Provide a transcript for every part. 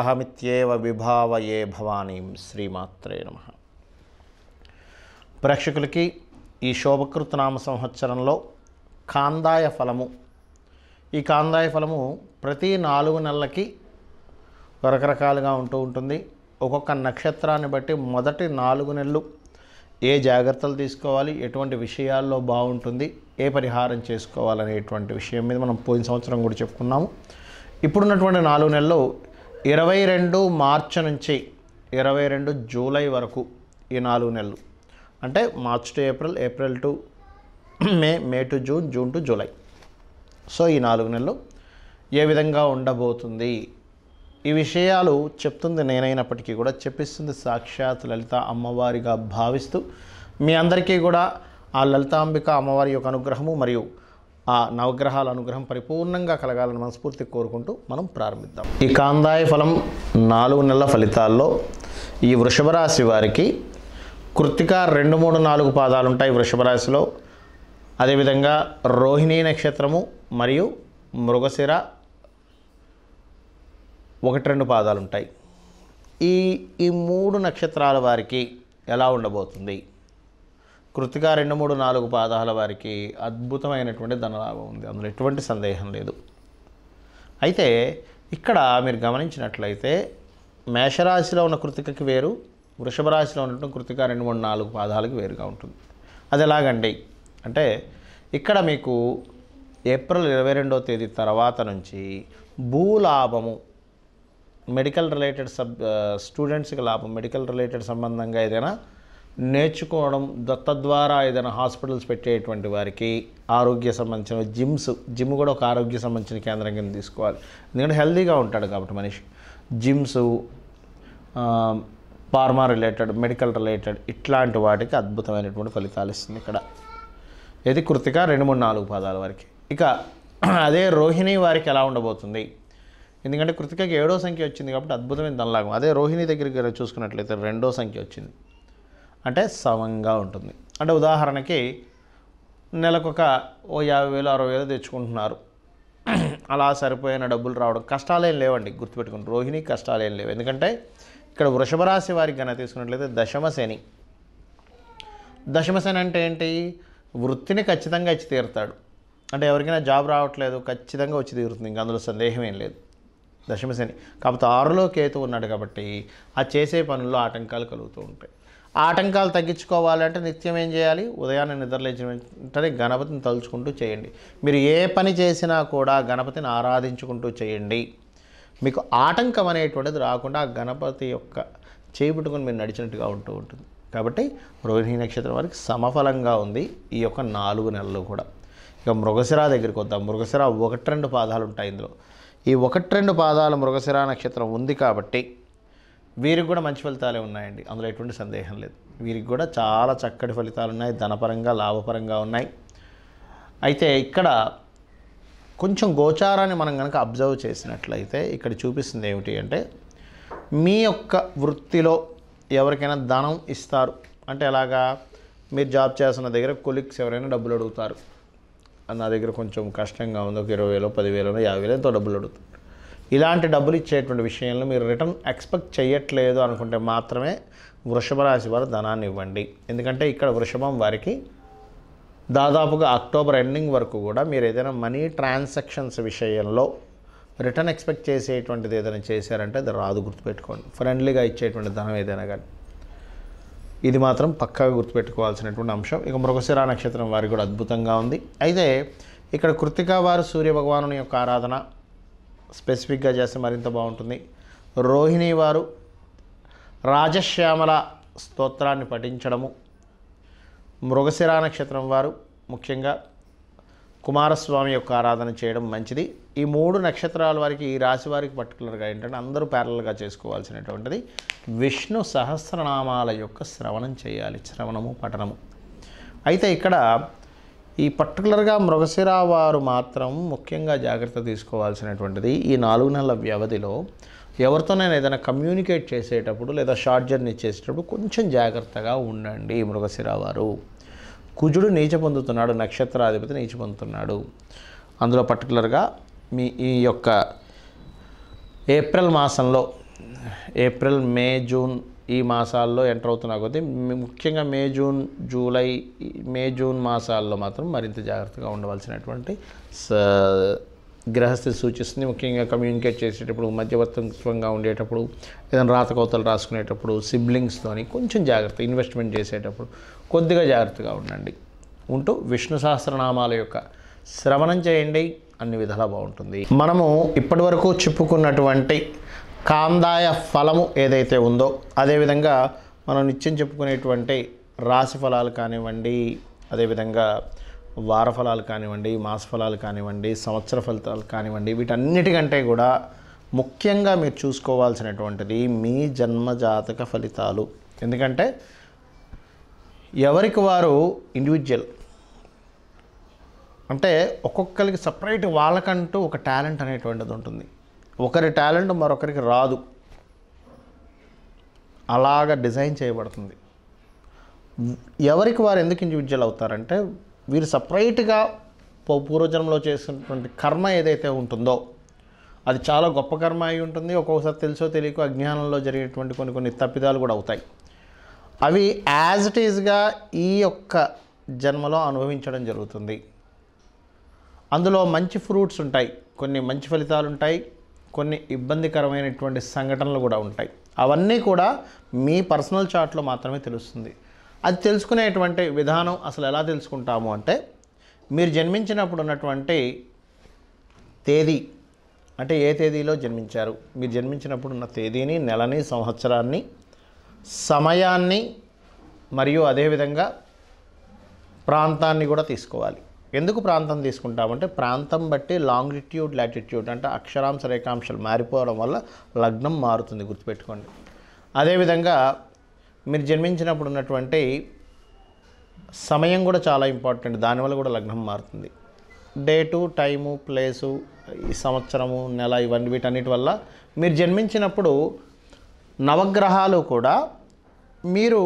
అహమిత్యేవ విభావ ఏ భవానీ శ్రీమాత్రే నమ ప్రేక్షకులకి ఈ శోభకృతనామ సంవత్సరంలో కాందాయ ఫలము ఈ కాందాయ ఫలము ప్రతి నాలుగు నెలలకి రకరకాలుగా ఉంటూ ఉంటుంది ఒక్కొక్క నక్షత్రాన్ని బట్టి మొదటి నాలుగు నెలలు ఏ జాగ్రత్తలు తీసుకోవాలి ఎటువంటి విషయాల్లో బాగుంటుంది ఏ పరిహారం చేసుకోవాలనేటువంటి విషయం మీద మనం పోయిన సంవత్సరం కూడా చెప్పుకున్నాము ఇప్పుడున్నటువంటి నాలుగు నెలలు ఇరవై రెండు మార్చి నుంచి ఇరవై రెండు జూలై వరకు ఈ నాలుగు నెలలు అంటే March to April April to May May to June June to July so ఈ నాలుగు నెలలు ఏ విధంగా ఉండబోతుంది ఈ విషయాలు చెప్తుంది నేనైనప్పటికీ కూడా చెప్పిస్తుంది సాక్షాత్ లలిత అమ్మవారిగా భావిస్తూ మీ అందరికీ కూడా ఆ లలితాంబిక అమ్మవారి యొక్క అనుగ్రహము మరియు ఆ నవగ్రహాల అనుగ్రహం పరిపూర్ణంగా కలగాలని మనస్ఫూర్తి కోరుకుంటూ మనం ప్రారంభిద్దాం ఈ కాందాయ ఫలం నాలుగు నెలల ఫలితాల్లో ఈ వృషభ రాశి వారికి కృత్తిక రెండు మూడు నాలుగు పాదాలు ఉంటాయి వృషభ రాశిలో అదేవిధంగా రోహిణి నక్షత్రము మరియు మృగశిర ఒకటి రెండు పాదాలు ఉంటాయి ఈ ఈ మూడు నక్షత్రాల వారికి ఎలా ఉండబోతుంది కృతిక రెండు మూడు నాలుగు పాదాల వారికి అద్భుతమైనటువంటి ధనలాభం ఉంది అందులో ఎటువంటి సందేహం లేదు అయితే ఇక్కడ మీరు గమనించినట్లయితే మేషరాశిలో ఉన్న కృతికకి వేరు వృషభ రాశిలో ఉన్నటువంటి కృతిక రెండు మూడు నాలుగు పాదాలకు వేరుగా ఉంటుంది అది ఎలాగండి అంటే ఇక్కడ మీకు ఏప్రిల్ ఇరవై రెండవ తేదీ తర్వాత నుంచి భూలాభము మెడికల్ రిలేటెడ్ సబ్ స్టూడెంట్స్కి లాభం మెడికల్ రిలేటెడ్ సంబంధంగా ఏదైనా నేర్చుకోవడం దత్త ద్వారా ఏదైనా హాస్పిటల్స్ పెట్టేటువంటి వారికి ఆరోగ్య సంబంధించిన జిమ్స్ జిమ్ కూడా ఒక ఆరోగ్య సంబంధించిన కేంద్రం కింద తీసుకోవాలి ఎందుకంటే హెల్దీగా ఉంటాడు కాబట్టి మనిషి gyms pharma related medical related ఇట్లాంటి వాటికి అద్భుతమైనటువంటి ఫలితాలు ఇస్తుంది ఇక్కడ ఇది కృతిక రెండు మూడు నాలుగు పాదాల వరకు ఇక అదే రోహిణి వారికి ఎలా ఉండబోతుంది ఎందుకంటే కృతికకి ఏడో సంఖ్య వచ్చింది కాబట్టి అద్భుతమైన దానిలాగం అదే రోహిణి దగ్గరికి చూసుకున్నట్లయితే రెండో సంఖ్య వచ్చింది అంటే సమంగా ఉంటుంది అంటే ఉదాహరణకి నెలకొక ఓ యాభై వేలు అరవై వేలు తెచ్చుకుంటున్నారు అలా సరిపోయిన డబ్బులు రావడం కష్టాలేం లేవండి గుర్తుపెట్టుకుని రోహిణి కష్టాలేం లేవు ఎందుకంటే ఇక్కడ వృషభ రాశి వారికి కనుక తీసుకున్నట్లయితే దశమశని దశమశని అంటే ఏంటి వృత్తిని ఖచ్చితంగా ఇచ్చి తీరుతాడు అంటే ఎవరికైనా జాబ్ రావట్లేదు ఖచ్చితంగా వచ్చి తీరుతుంది ఇంక అందులో సందేహం ఏం లేదు దశమశని కాకపోతే ఆరులో కేతు ఉన్నాడు కాబట్టి ఆ చేసే పనుల్లో ఆటంకాలు కలుగుతూ ఉంటాయి ఆటంకాలు తగ్గించుకోవాలంటే నిత్యం ఏం చేయాలి ఉదయాన్నే నిద్రలేచిన వెంటనే గణపతిని తలుచుకుంటూ చేయండి మీరు ఏ పని చేసినా కూడా గణపతిని ఆరాధించుకుంటూ చేయండి మీకు ఆటంకం అనేటువంటిది రాకుండా గణపతి యొక్క చేపట్టుకుని మీరు నడిచినట్టుగా ఉంటూ ఉంటుంది కాబట్టి రోహిణి నక్షత్రం వారికి సమఫలంగా ఉంది ఈ యొక్క నాలుగు నెలలు కూడా ఇక మృగశిర దగ్గరికి వద్దాం మృగశిర ఒకటి రెండు పాదాలు ఉంటాయి ఇందులో ఈ ఒకటి రెండు పాదాలు మృగశిరా నక్షత్రం ఉంది కాబట్టి వీరికి కూడా మంచి ఫలితాలే ఉన్నాయండి అందులో ఎటువంటి సందేహం లేదు వీరికి కూడా చాలా చక్కటి ఫలితాలు ఉన్నాయి ధనపరంగా లాభపరంగా ఉన్నాయి అయితే ఇక్కడ కొంచెం గోచారాన్ని మనం కనుక అబ్జర్వ్ చేసినట్లయితే ఇక్కడ చూపిస్తుంది ఏమిటి అంటే మీ యొక్క వృత్తిలో ఎవరికైనా ధనం ఇస్తారు అంటే ఎలాగా మీరు జాబ్ చేస్తున్న దగ్గర కొలిక్స్ ఎవరైనా డబ్బులు అడుగుతారు నా దగ్గర కొంచెం కష్టంగా ఉంది ఒక ఇరవై వేలో పదివేలో యాభై వేలు ఎంతో డబ్బులు అడుగుతారు ఇలాంటి డబ్బులు ఇచ్చేటువంటి విషయంలో మీరు రిటర్న్ ఎక్స్పెక్ట్ చేయట్లేదు అనుకుంటే మాత్రమే వృషభ రాశి వారు ధనాన్ని ఇవ్వండి ఎందుకంటే ఇక్కడ వృషభం వారికి దాదాపుగా అక్టోబర్ ఎండింగ్ వరకు కూడా మీరు ఏదైనా మనీ ట్రాన్సాక్షన్స్ విషయంలో రిటర్న్ ఎక్స్పెక్ట్ చేసేటువంటిది ఏదైనా చేశారంటే అది రాదు గుర్తుపెట్టుకోండి ఫ్రెండ్లీగా ఇచ్చేటువంటి ధనం ఏదైనా కానీ ఇది మాత్రం పక్కాగా గుర్తుపెట్టుకోవాల్సినటువంటి అంశం ఇక మృగశిరా నక్షత్రం వారికి కూడా అద్భుతంగా ఉంది అయితే ఇక్కడ కృతిక వారు సూర్యభగవాను యొక్క ఆరాధన స్పెసిఫిక్గా చేస్తే మరింత బాగుంటుంది రోహిణి వారు రాజశ్యామల స్తోత్రాన్ని పఠించడము మృగశిరా నక్షత్రం వారు ముఖ్యంగా కుమారస్వామి యొక్క ఆరాధన చేయడం మంచిది ఈ మూడు నక్షత్రాల వారికి ఈ రాశి వారికి పర్టికులర్గా ఏంటంటే అందరూ ప్యారల్గా చేసుకోవాల్సినటువంటిది విష్ణు సహస్రనామాల యొక్క శ్రవణం చేయాలి శ్రవణము పఠనము అయితే ఇక్కడ ఈ పర్టికులర్గా మృగశిర వారు మాత్రం ముఖ్యంగా జాగ్రత్త తీసుకోవాల్సినటువంటిది ఈ నాలుగు నెలల వ్యవధిలో ఎవరితోనైనా ఏదైనా కమ్యూనికేట్ చేసేటప్పుడు లేదా షార్ట్ జర్నీ చేసేటప్పుడు కొంచెం జాగ్రత్తగా ఉండండి మృగశిర వారు కుజుడు నీచ పొందుతున్నాడు నక్షత్రాధిపతి నీచ పొందుతున్నాడు అందులో పర్టికులర్గా మీ ఈ యొక్క ఏప్రిల్ మాసంలో ఏప్రిల్ మే జూన్ ఈ మాసాల్లో ఎంటర్ అవుతున్నా కొద్దీ ముఖ్యంగా May June July May June మాసాల్లో మాత్రం మరింత జాగ్రత్తగా ఉండవలసినటువంటి గ్రహస్థితి సూచిస్తుంది ముఖ్యంగా కమ్యూనికేట్ చేసేటప్పుడు మధ్యవర్తత్వంగా ఉండేటప్పుడు ఏదైనా రాతకోతలు రాసుకునేటప్పుడు సిబ్లింగ్స్తోని కొంచెం జాగ్రత్త ఇన్వెస్ట్మెంట్ చేసేటప్పుడు కొద్దిగా జాగ్రత్తగా ఉండండి ఉంటూ విష్ణు సహస్రనామాల యొక్క శ్రవణం చేయండి అన్ని విధాలా బాగుంటుంది మనము ఇప్పటి చెప్పుకున్నటువంటి కాందాయ ఫలము ఏదైతే ఉందో అదేవిధంగా మనం నిత్యం చెప్పుకునేటువంటి రాశి ఫలాలు కానివ్వండి అదేవిధంగా వార ఫలాలు కానివ్వండి మాస ఫలాలు కానివ్వండి సంవత్సర ఫలితాలు కానివ్వండి వీటన్నిటికంటే కూడా ముఖ్యంగా మీరు చూసుకోవాల్సినటువంటిది మీ జన్మజాతక ఫలితాలు ఎందుకంటే ఎవరికి వారు ఇండివిజువల్ అంటే ఒక్కొక్కరికి సపరేట్ వాళ్ళకంటూ ఒక టాలెంట్ అనేటువంటిది ఉంటుంది ఒకరి టాలెంట్ మరొకరికి రాదు అలాగ డిజైన్ చేయబడుతుంది ఎవరికి వారు ఎందుకు ఇండివిజువల్ అవుతారంటే వీరు సపరేట్గా పూర్వజన్మలో చేసినటువంటి కర్మ ఏదైతే ఉంటుందో అది చాలా గొప్ప కర్మ అయి ఉంటుంది ఒక్కొక్కసారి తెలుసో తెలియకో అజ్ఞానంలో జరిగేటువంటి కొన్ని కొన్ని తప్పిదాలు కూడా అవుతాయి అవి యాజ్ ఇట్ ఈజ్గా ఈ యొక్క జన్మలో అనుభవించడం జరుగుతుంది అందులో మంచి ఫ్రూట్స్ ఉంటాయి కొన్ని మంచి ఫలితాలు ఉంటాయి కొన్ని ఇబ్బందికరమైనటువంటి సంఘటనలు కూడా ఉంటాయి అవన్నీ కూడా మీ పర్సనల్ చార్ట్లో మాత్రమే తెలుస్తుంది అది తెలుసుకునేటువంటి విధానం అసలు ఎలా తెలుసుకుంటాము అంటే మీరు జన్మించినప్పుడు ఉన్నటువంటి తేదీ అంటే ఏ తేదీలో జన్మించారు మీరు జన్మించినప్పుడు ఉన్న తేదీని నెలని సంవత్సరాన్ని సమయాన్ని మరియు అదేవిధంగా ప్రాంతాన్ని కూడా తీసుకోవాలి ఎందుకు ప్రాంతం తీసుకుంటామంటే ప్రాంతం బట్టి లాంగిట్యూడ్ లాటిట్యూడ్ అంటే అక్షరాంశ రేఖాంశాలు మారిపోవడం వల్ల లగ్నం మారుతుంది గుర్తుపెట్టుకోండి అదేవిధంగా మీరు జన్మించినప్పుడు ఉన్నటువంటి సమయం కూడా చాలా ఇంపార్టెంట్ దానివల్ల కూడా లగ్నం మారుతుంది డేటు టైము ప్లేసు ఈ సంవత్సరము నెల ఇవన్నీ వీటన్నిటి వల్ల మీరు జన్మించినప్పుడు నవగ్రహాలు కూడా మీరు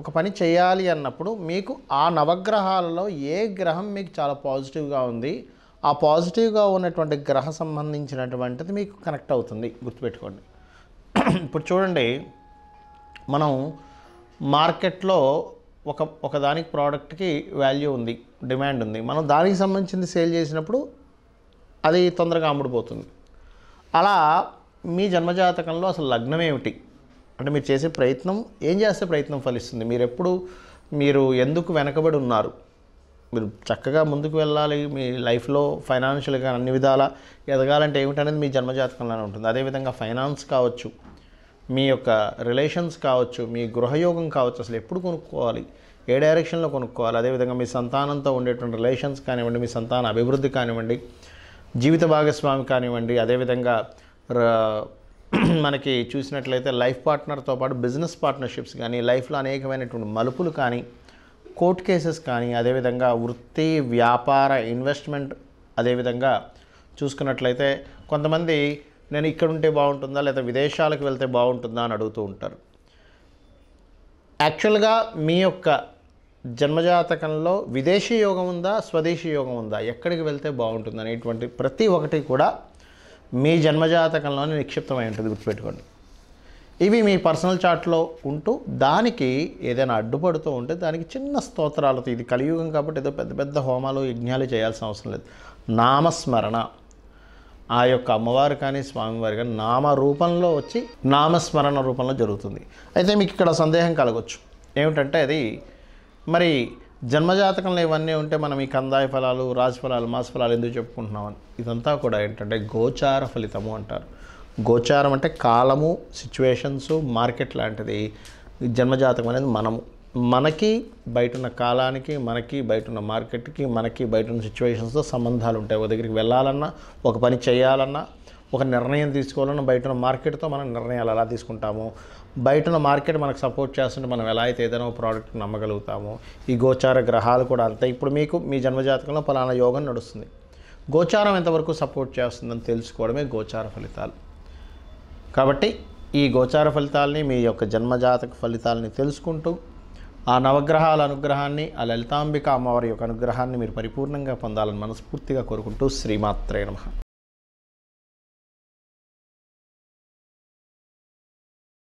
ఒక పని చేయాలి అన్నప్పుడు మీకు ఆ నవగ్రహాలలో ఏ గ్రహం మీకు చాలా పాజిటివ్గా ఉంది ఆ పాజిటివ్గా ఉన్నటువంటి గ్రహ సంబంధించినటువంటిది మీకు కనెక్ట్ అవుతుంది గుర్తుపెట్టుకోండి ఇప్పుడు చూడండి మనం మార్కెట్లో ఒక ఒకదానికి ప్రోడక్ట్కి వాల్యూ ఉంది డిమాండ్ ఉంది మనం దానికి సంబంధించింది సేల్ చేసినప్పుడు అది తొందరగా అమ్ముడుపోతుంది అలా మీ జన్మజాతకంలో అసలు లగ్నం ఏమిటి అంటే మీరు చేసే ప్రయత్నం ఏం చేస్తే ప్రయత్నం ఫలిస్తుంది మీరు ఎప్పుడు మీరు ఎందుకు వెనకబడి ఉన్నారు మీరు చక్కగా ముందుకు వెళ్ళాలి మీ లైఫ్లో ఫైనాన్షియల్గా అన్ని విధాలా ఎదగాలంటే ఏమిటనేది మీ జన్మజాతకంలోనే ఉంటుంది అదేవిధంగా ఫైనాన్స్ కావచ్చు మీ యొక్క రిలేషన్స్ కావచ్చు మీ గృహయోగం కావచ్చు అసలు ఎప్పుడు కొనుక్కోవాలి ఏ డైరెక్షన్లో కొనుక్కోవాలి అదేవిధంగా మీ సంతానంతో ఉండేటువంటి రిలేషన్స్ కానివ్వండి మీ సంతాన అభివృద్ధి కానివ్వండి జీవిత భాగస్వామి కానివ్వండి అదేవిధంగా మనకి చూసినట్లయితే లైఫ్ పార్ట్నర్తో పాటు బిజినెస్ పార్ట్నర్షిప్స్ కానీ లైఫ్లో అనేకమైనటువంటి మలుపులు కానీ కోర్ట్ కేసెస్ కానీ అదేవిధంగా వృత్తి వ్యాపార ఇన్వెస్ట్మెంట్ అదేవిధంగా చూసుకున్నట్లయితే కొంతమంది నేను ఇక్కడ ఉంటే బాగుంటుందా లేదా విదేశాలకు వెళ్తే బాగుంటుందా అని అడుగుతూ ఉంటారు యాక్చువల్గా మీ యొక్క జన్మజాతకంలో విదేశీ యోగం ఉందా స్వదేశీ యోగం ఉందా ఎక్కడికి వెళ్తే బాగుంటుంది అనేటువంటి ప్రతి ఒక్కటి కూడా మీ జన్మజాతకంలోనే నిక్షిప్తమై ఉంటుంది గుర్తుపెట్టుకోండి ఇవి మీ పర్సనల్ చార్ట్లో ఉంటూ దానికి ఏదైనా అడ్డుపడుతూ ఉంటే దానికి చిన్న స్తోత్రాలతో ఇది కలియుగం కాబట్టి ఏదో పెద్ద పెద్ద హోమాలు యజ్ఞాలు చేయాల్సిన అవసరం లేదు నామస్మరణ ఆ యొక్క అమ్మవారు కానీ స్వామివారు కానీ నామ రూపంలో వచ్చి నామస్మరణ రూపంలో జరుగుతుంది అయితే మీకు ఇక్కడ సందేహం కలగవచ్చు ఏమిటంటే అది మరి జన్మజాతకంలో ఇవన్నీ ఉంటే మనం ఈ కందాయ ఫలాలు రాజఫలాలు మాసఫలాలు ఎందుకు చెప్పుకుంటున్నామని ఇదంతా కూడా ఏంటంటే గోచార ఫలితము అంటారు గోచారం అంటే కాలము సిచ్యువేషన్స్ మార్కెట్ లాంటిది జన్మజాతకం అనేది మనము మనకి బయట ఉన్న కాలానికి మనకి బయట ఉన్న మార్కెట్కి మనకి బయట ఉన్న సిచ్యువేషన్స్తో సంబంధాలు ఉంటాయి ఒక దగ్గరికి వెళ్ళాలన్నా ఒక పని చేయాలన్నా ఒక నిర్ణయం తీసుకోవాలన్నా బయట ఉన్న మార్కెట్తో మనం నిర్ణయాలు ఎలా తీసుకుంటాము బయటన మార్కెట్ మనకు సపోర్ట్ చేస్తుంటే మనం ఎలా అయితే ఏదైనా ప్రోడక్ట్ నమ్మగలుగుతామో ఈ గోచార గ్రహాలు కూడా అంతే ఇప్పుడు మీకు మీ జన్మజాతకంలో ఫలానా యోగం నడుస్తుంది గోచారం ఎంతవరకు సపోర్ట్ చేస్తుందని తెలుసుకోవడమే గోచార ఫలితాలు కాబట్టి ఈ గోచార ఫలితాలని మీ యొక్క జన్మజాతక ఫలితాలని తెలుసుకుంటూ ఆ నవగ్రహాల అనుగ్రహాన్ని ఆ లలితాంబిక అమ్మవారి యొక్క అనుగ్రహాన్ని మీరు పరిపూర్ణంగా పొందాలని మనస్ఫూర్తిగా కోరుకుంటూ శ్రీమాత్రే నమ